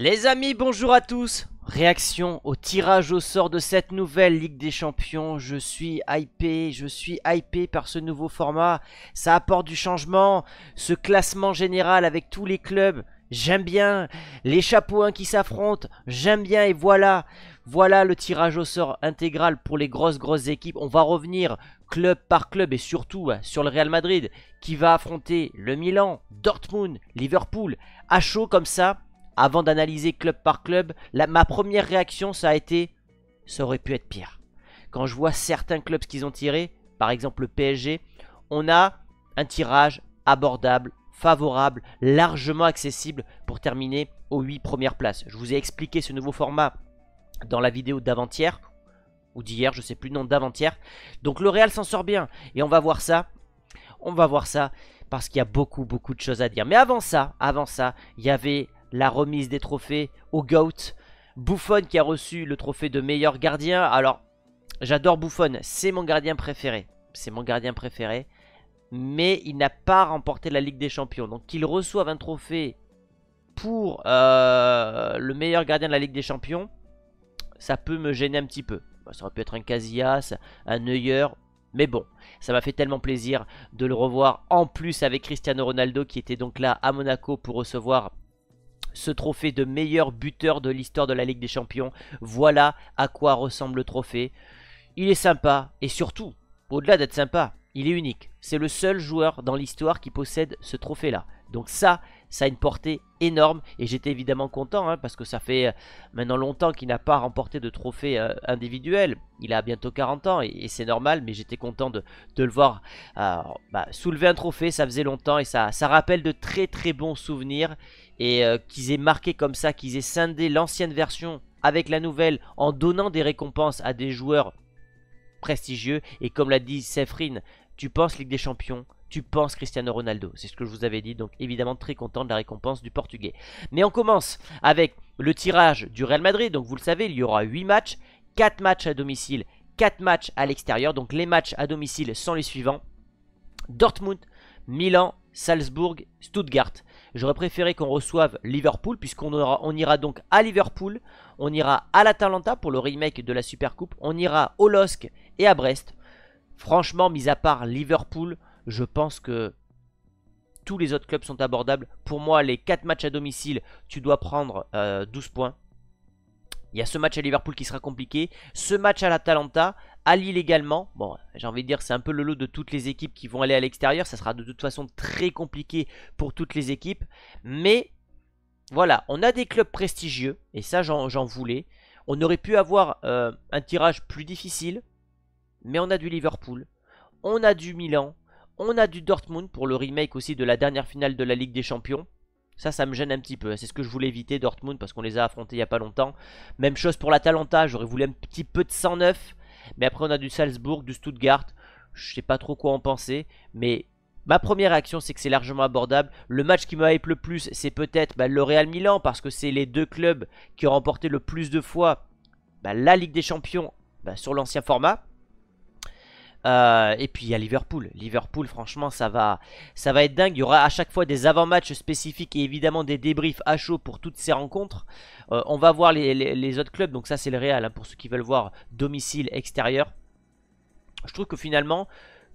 Les amis, bonjour à tous Réaction au tirage au sort de cette nouvelle Ligue des Champions. Je suis hypé, je suis hypé par ce nouveau format. Ça apporte du changement. Ce classement général avec tous les clubs, j'aime bien. Les chapeaux 1 qui s'affrontent, j'aime bien. Et voilà, voilà le tirage au sort intégral pour les grosses grosses équipes. On va revenir club par club et surtout hein, sur le Real Madrid qui va affronter le Milan, Dortmund, Liverpool. À chaud comme ça, avant d'analyser club par club, ma première réaction, ça a été ça aurait pu être pire. Quand je vois certains clubs ce qu'ils ont tiré... par exemple le PSG, on a un tirage abordable, favorable, largement accessible pour terminer aux 8 premières places. Je vous ai expliqué ce nouveau format dans la vidéo d'avant-hier, ou d'hier, je ne sais plus, non, d'avant-hier. Donc le Real s'en sort bien, et on va voir ça, on va voir ça, parce qu'il y a beaucoup, beaucoup de choses à dire. Mais avant ça, avant ça, il y avait la remise des trophées au GOAT. Buffon qui a reçu le trophée de meilleur gardien. Alors, j'adore Buffon, c'est mon gardien préféré. C'est mon gardien préféré. Mais il n'a pas remporté la Ligue des Champions. Donc qu'il reçoive un trophée pour euh, le meilleur gardien de la Ligue des Champions, ça peut me gêner un petit peu. Bah, ça aurait pu être un Casillas, un Neuer, mais bon, ça m'a fait tellement plaisir de le revoir en plus avec Cristiano Ronaldo qui était donc là à Monaco pour recevoir ce trophée de meilleur buteur de l'histoire de la Ligue des Champions. Voilà à quoi ressemble le trophée. Il est sympa et surtout, au-delà d'être sympa, il est unique. C'est le seul joueur dans l'histoire qui possède ce trophée-là. Donc ça, ça a une portée énorme et j'étais évidemment content hein, parce que ça fait euh, maintenant longtemps qu'il n'a pas remporté de trophée euh, individuel. Il a bientôt 40 ans et, c'est normal, mais j'étais content de, le voir bah, soulever un trophée. Ça faisait longtemps et ça, ça rappelle de très très bons souvenirs et euh, qu'ils aient marqué comme ça, qu'ils aient scindé l'ancienne version avec la nouvelle en donnant des récompenses à des joueurs prestigieux et comme l'a dit Sefrin, tu penses Ligue des Champions tu penses Cristiano Ronaldo. C'est ce que je vous avais dit, donc évidemment très content de la récompense du Portugais. Mais on commence avec le tirage du Real Madrid. Donc vous le savez, il y aura 8 matchs, 4 matchs à domicile, 4 matchs à l'extérieur. Donc les matchs à domicile sont les suivants. Dortmund, Milan, Salzbourg, Stuttgart. J'aurais préféré qu'on reçoive Liverpool puisqu'on on ira donc à Liverpool, on ira à l'Atalanta pour le remake de la Supercoupe, on ira au LOSC et à Brest. Franchement, mis à part Liverpool, je pense que tous les autres clubs sont abordables. Pour moi, les 4 matchs à domicile, tu dois prendre 12 euh, points. Il y a ce match à Liverpool qui sera compliqué. Ce match à l'Atalanta, à Lille également. Bon, j'ai envie de dire, c'est un peu le lot de toutes les équipes qui vont aller à l'extérieur. Ça sera de toute façon très compliqué pour toutes les équipes. Mais voilà, on a des clubs prestigieux. Et ça, j'en voulais. On aurait pu avoir euh, un tirage plus difficile. Mais on a du Liverpool. On a du Milan. On a du Dortmund pour le remake aussi de la dernière finale de la Ligue des Champions. Ça, ça me gêne un petit peu. C'est ce que je voulais éviter, Dortmund, parce qu'on les a affrontés il n'y a pas longtemps. Même chose pour l'Atalanta, j'aurais voulu un petit peu de 109. Mais après, on a du Salzbourg, du Stuttgart. Je sais pas trop quoi en penser. Mais ma première réaction, c'est que c'est largement abordable. Le match qui me hype le plus, c'est peut-être bah, le Real Milan, parce que c'est les deux clubs qui ont remporté le plus de fois bah, la Ligue des Champions bah, sur l'ancien format. Euh, et puis il y a Liverpool. Liverpool, franchement, ça va, ça va être dingue. Il y aura à chaque fois des avant-matchs spécifiques et évidemment des débriefs à chaud pour toutes ces rencontres. Euh, on va voir les, autres clubs. Donc ça, c'est le Real hein, pour ceux qui veulent voir domicile extérieur. Je trouve que finalement,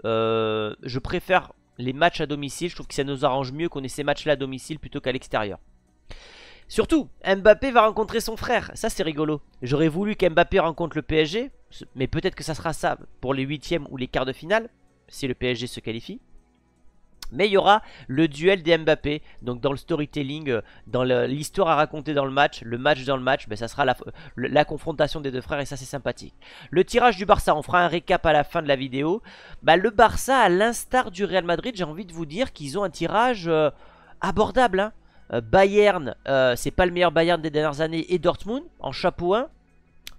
euh, je préfère les matchs à domicile. Je trouve que ça nous arrange mieux qu'on ait ces matchs-là à domicile plutôt qu'à l'extérieur. Surtout, Mbappé va rencontrer son frère, ça c'est rigolo. J'aurais voulu qu'Mbappé rencontre le PSG, mais peut-être que ça sera ça pour les huitièmes ou les quarts de finale, si le PSG se qualifie. Mais il y aura le duel des Mbappé, donc dans le storytelling, euh, dans l'histoire à raconter dans le match, le match dans le match, ben, ça sera la, confrontation des deux frères et ça c'est sympathique. Le tirage du Barça, on fera un récap à la fin de la vidéo. Bah, le Barça, à l'instar du Real Madrid, j'ai envie de vous dire qu'ils ont un tirage euh, abordable. Hein. Euh, Bayern, euh, c'est pas le meilleur Bayern des dernières années, et Dortmund en chapeau 1.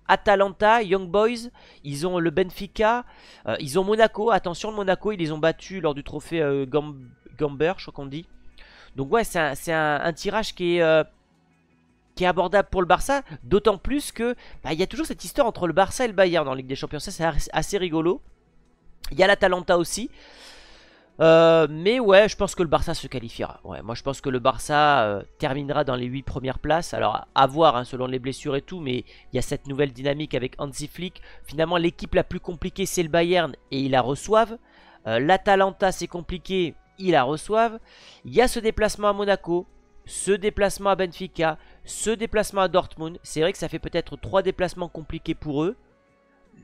Atalanta, Young Boys, ils ont le Benfica, euh, ils ont Monaco, attention Monaco, ils les ont battus lors du trophée Gamber, je crois qu'on dit. Donc ouais, c'est un, tirage qui est, qui est abordable pour le Barça, d'autant plus que bah, il y a toujours cette histoire entre le Barça et le Bayern en Ligue des Champions, ça c'est assez rigolo. Il y a l'Atalanta aussi, euh, mais ouais, je pense que le Barça se qualifiera. moi je pense que le Barça euh, terminera dans les 8 premières places. Alors à voir hein, selon les blessures et tout, mais il y a cette nouvelle dynamique avec Hansi Flick. Finalement, l'équipe la plus compliquée c'est le Bayern et ils la reçoivent. Euh, L'Atalanta c'est compliqué, ils la reçoivent. Il y a ce déplacement à Monaco, ce déplacement à Benfica, ce déplacement à Dortmund. C'est vrai que ça fait peut-être 3 déplacements compliqués pour eux.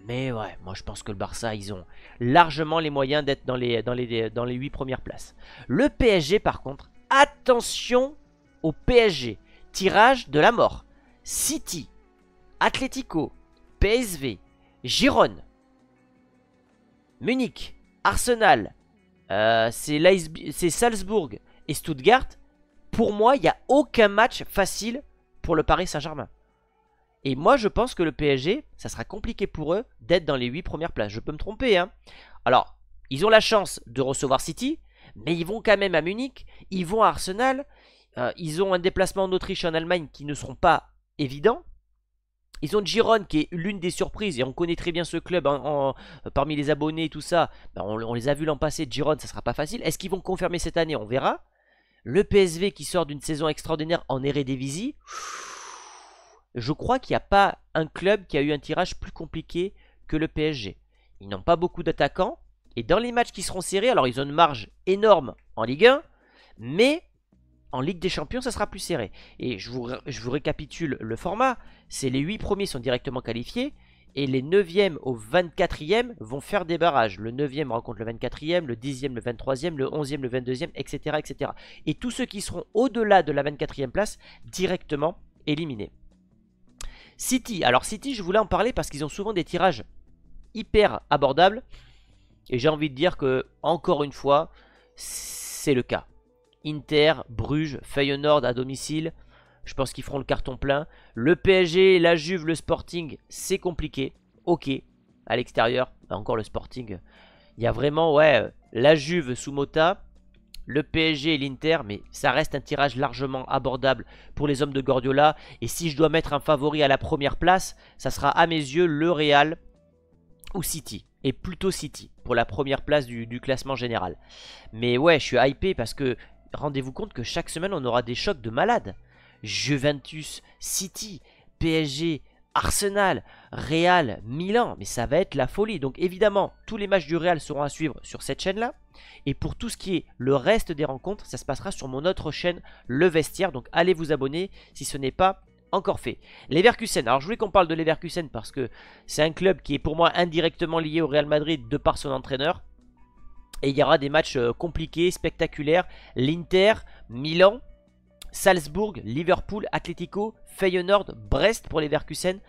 Mais ouais, moi je pense que le Barça, ils ont largement les moyens d'être dans les, dans, les, dans les 8 premières places. Le PSG, par contre, attention au PSG. Tirage de la mort. City, Atlético, PSV, Gironne, Munich, Arsenal, euh, c'est Salzbourg et Stuttgart. Pour moi, il n'y a aucun match facile pour le Paris Saint-Germain. Et moi, je pense que le PSG, ça sera compliqué pour eux d'être dans les 8 premières places. Je peux me tromper. Hein. Alors, ils ont la chance de recevoir City, mais ils vont quand même à Munich, ils vont à Arsenal, euh, ils ont un déplacement en Autriche et en Allemagne qui ne seront pas évidents. Ils ont Giron qui est l'une des surprises et on connaît très bien ce club hein, en, euh, parmi les abonnés et tout ça. Ben, on, les a vus l'an passé, Giron, ça sera pas facile. Est-ce qu'ils vont confirmer cette année On verra. Le PSV qui sort d'une saison extraordinaire en Eredivisie je crois qu'il n'y a pas un club qui a eu un tirage plus compliqué que le PSG. Ils n'ont pas beaucoup d'attaquants. Et dans les matchs qui seront serrés, alors ils ont une marge énorme en Ligue 1. Mais en Ligue des Champions, ça sera plus serré. Et je vous, récapitule le format. C'est les 8 premiers sont directement qualifiés. Et les 9e au 24e vont faire des barrages. Le 9e rencontre le 24e, le 10e le 23e, le 11e le 22e, etc. etc. Et tous ceux qui seront au-delà de la 24e place, directement éliminés. City, alors City, je voulais en parler parce qu'ils ont souvent des tirages hyper abordables. Et j'ai envie de dire que, encore une fois, c'est le cas. Inter, Bruges, Feyenoord à domicile, je pense qu'ils feront le carton plein. Le PSG, la Juve, le Sporting, c'est compliqué. Ok, à l'extérieur, encore le Sporting. Il y a vraiment, ouais, euh, la Juve sous Mota, le PSG et l'Inter, mais ça reste un tirage largement abordable pour les hommes de Guardiola. Et si je dois mettre un favori à la première place, ça sera à mes yeux le Real ou City. Et plutôt City pour la première place du, classement général. Mais ouais, je suis hypé parce que rendez-vous compte que chaque semaine on aura des chocs de malades. Juventus, City, PSG, Arsenal, Real, Milan, mais ça va être la folie. Donc évidemment, tous les matchs du Real seront à suivre sur cette chaîne-là. Et pour tout ce qui est le reste des rencontres, ça se passera sur mon autre chaîne, Le Vestiaire. Donc allez vous abonner si ce n'est pas encore fait. Leverkusen, alors je voulais qu'on parle de Leverkusen parce que c'est un club qui est pour moi indirectement lié au Real Madrid de par son entraîneur. Et il y aura des matchs euh, compliqués, spectaculaires. L'Inter, Milan, Salzbourg, Liverpool, Atletico, Feyenoord, Brest pour Leverkusen.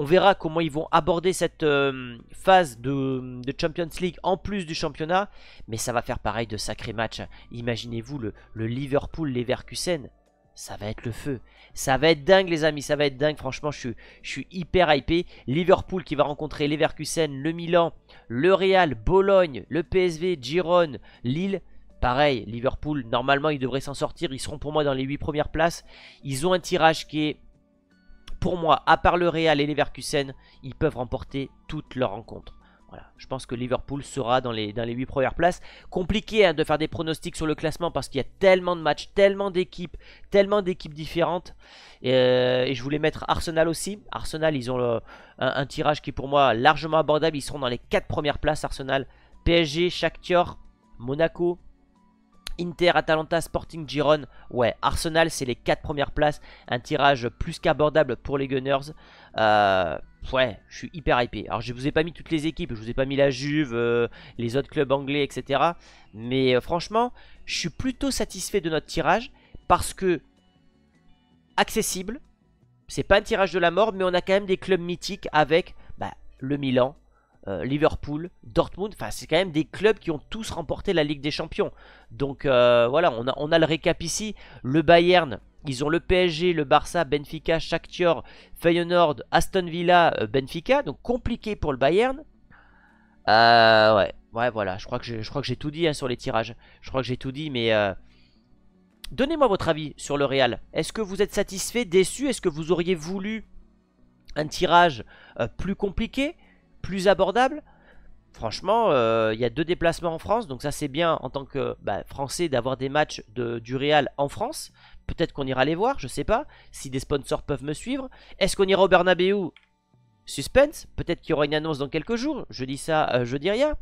On verra comment ils vont aborder cette euh, phase de, Champions League en plus du championnat. Mais ça va faire pareil de sacrés matchs. Imaginez-vous le, le Liverpool-Leverkusen. Ça va être le feu. Ça va être dingue les amis, ça va être dingue. Franchement, je suis, je suis hyper hypé. Liverpool qui va rencontrer Leverkusen, le Milan, le Real, Bologne, le PSV, Giron, Lille. Pareil, Liverpool, normalement, ils devraient s'en sortir. Ils seront pour moi dans les 8 premières places. Ils ont un tirage qui est pour moi, à part le Real et Leverkusen, ils peuvent remporter toutes leurs rencontres. Voilà, je pense que Liverpool sera dans les, dans les 8 premières places. Compliqué hein, de faire des pronostics sur le classement parce qu'il y a tellement de matchs, tellement d'équipes, tellement d'équipes différentes. Et, euh, je voulais mettre Arsenal aussi. Arsenal, ils ont un, tirage qui est pour moi largement abordable. Ils seront dans les 4 premières places, Arsenal. PSG, Shakhtar, Monaco, Inter, Atalanta, Sporting, Giron. Ouais, Arsenal, c'est les 4 premières places. Un tirage plus qu'abordable pour les Gunners. Euh, ouais, je suis hyper hypé. Alors, je vous ai pas mis toutes les équipes. Je vous ai pas mis la Juve, euh, les autres clubs anglais, etc. Mais euh, franchement, je suis plutôt satisfait de notre tirage. Parce que, accessible. C'est pas un tirage de la mort, mais on a quand même des clubs mythiques avec bah, le Milan, euh, Liverpool, Dortmund, enfin c'est quand même des clubs qui ont tous remporté la Ligue des Champions. Donc euh, voilà, on a, on a, le récap ici. Le Bayern, ils ont le PSG, le Barça, Benfica, Shakhtar, Feyenoord, Aston Villa, euh, Benfica. Donc compliqué pour le Bayern. ouais, ouais voilà, je crois que j'ai tout dit hein, sur les tirages. Je crois que j'ai tout dit, mais... Donnez-moi votre avis sur le Real. Est-ce que vous êtes satisfait, déçu Est-ce que vous auriez voulu un tirage plus compliqué plus abordable. Franchement, euh, il y a deux déplacements en France, donc ça c'est bien en tant que bah, Français d'avoir des matchs de, du Real en France. Peut-être qu'on ira les voir, je sais pas, si des sponsors peuvent me suivre. Est-ce qu'on ira au Bernabeu Suspense, peut-être qu'il y aura une annonce dans quelques jours, je dis ça, euh, je dis rien.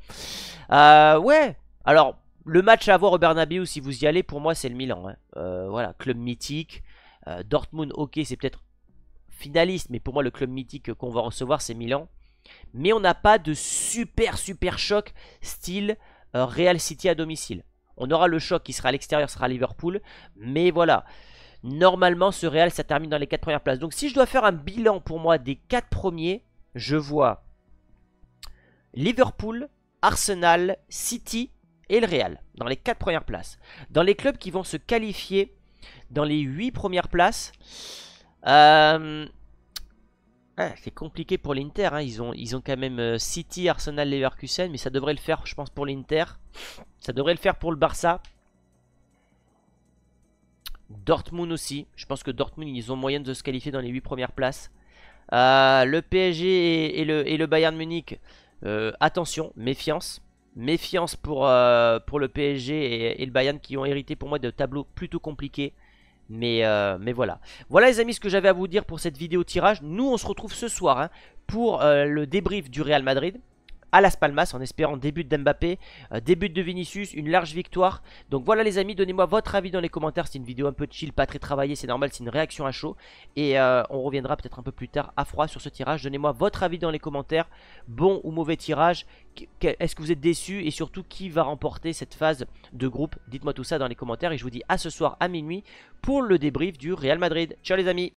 Euh, ouais, alors le match à voir au Bernabeu si vous y allez, pour moi c'est le Milan. Hein. voilà, club mythique. Dortmund, ok, c'est peut-être finaliste, mais pour moi le club mythique qu'on va recevoir c'est Milan. Mais on n'a pas de super super choc style euh, Real City à domicile. On aura le choc qui sera à l'extérieur, sera Liverpool. Mais voilà, normalement ce Real ça termine dans les 4 premières places. Donc si je dois faire un bilan pour moi des 4 premiers, je vois Liverpool, Arsenal, City et le Real dans les 4 premières places. Dans les clubs qui vont se qualifier dans les 8 premières places, euh, c'est compliqué pour l'Inter. Hein. Ils, ont, ils ont quand même euh, City, Arsenal, Leverkusen. Mais ça devrait le faire, je pense, pour l'Inter. Ça devrait le faire pour le Barça. Dortmund aussi. Je pense que Dortmund, ils ont moyen de se qualifier dans les 8 premières places. Euh, le PSG et, le, et, le, Bayern Munich, euh, attention, méfiance. Méfiance pour, pour le PSG et, le Bayern qui ont hérité pour moi de tableaux plutôt compliqués. Mais, euh, mais voilà. Voilà les amis ce que j'avais à vous dire pour cette vidéo tirage. Nous on se retrouve ce soir hein, pour euh, le débrief du Real Madrid à Las Palmas en espérant début de Mbappé, euh, début de Vinicius, une large victoire. Donc voilà les amis, donnez-moi votre avis dans les commentaires, c'est une vidéo un peu chill, pas très travaillée, c'est normal, c'est une réaction à chaud. Et euh, on reviendra peut-être un peu plus tard à froid sur ce tirage, donnez-moi votre avis dans les commentaires, bon ou mauvais tirage, est-ce que vous êtes déçu et surtout qui va remporter cette phase de groupe Dites-moi tout ça dans les commentaires et je vous dis à ce soir à minuit pour le débrief du Real Madrid. Ciao les amis